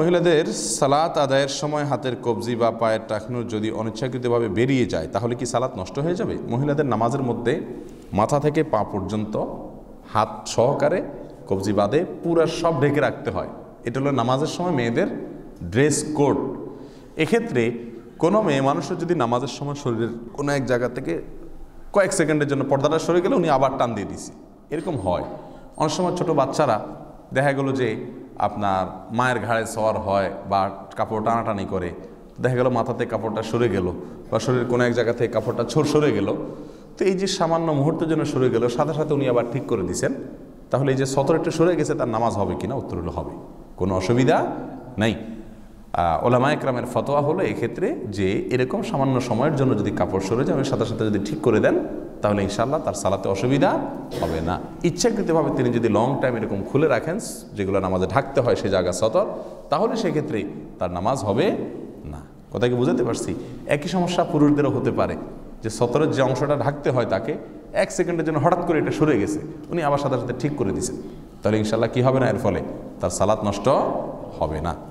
মহিলাদের সালাত আদায়ের সময় হাতের কবজি বা পায়ের টাকনু যদি অনিচ্ছাকৃতভাবে বেরিয়ে যায় তাহলে কি সালাত নষ্ট হয়ে যাবে মহিলাদের নামাজের মধ্যে মাথা থেকে পা পর্যন্ত হাত সহকারে কবজি বাদে পুরা সব ঢেকে রাখতে হয় এটা হলো নামাজের সময় মেয়েদের ড্রেস কোড এক্ষেত্রে কোনো মেয়ে মানুষের যদি নামাজের সময় শরীরের কোনো এক জায়গা থেকে কয়েক সেকেন্ডের জন্য পর্দাটা সরে গেলে উনি আবার টান দিয়ে দিছি এরকম হয় অনেক সময় ছোটো বাচ্চারা দেখা গেলো যে আপনার মায়ের ঘাড়ে সওয়ার হয় বা কাপড় টানাটানি করে দেখা গেল মাথাতে কাপড়টা সরে গেল বা শরীরের কোনো এক জায়গা থেকে কাপড়টা ছোট সরে গেল তো এই যে সামান্য মুহূর্তের জন্য সরে গেল সাথে সাথে উনি আবার ঠিক করে দিছেন তাহলে এই যে সতর সরে গেছে তার নামাজ হবে কিনা উত্তর হলো হবে কোনো অসুবিধা নেই ওলামা একরামের ফতোয়া হলো এক্ষেত্রে যে এরকম সামান্য সময়ের জন্য যদি কাপড় সরে যায় সাথে সাথে যদি ঠিক করে দেন তাহলে ইনশাল্লাহ তার সালাতে অসুবিধা হবে না ইচ্ছাকৃতভাবে তিনি যদি লং টাইম এরকম খুলে রাখেন যেগুলো নামাজে ঢাকতে হয় সেই জায়গা সতর তাহলে সেক্ষেত্রে তার নামাজ হবে না কথা কি বুঝাতে পারছি একই সমস্যা পুরুষদেরও হতে পারে যে সতরের যে অংশটা ঢাকতে হয় তাকে এক সেকেন্ডের জন্য হঠাৎ করে এটা সরে গেছে উনি আবার সাথে সাথে ঠিক করে দিয়েছেন তাহলে ইনশাল্লাহ কী হবে না এর ফলে তার সালাত নষ্ট হবে না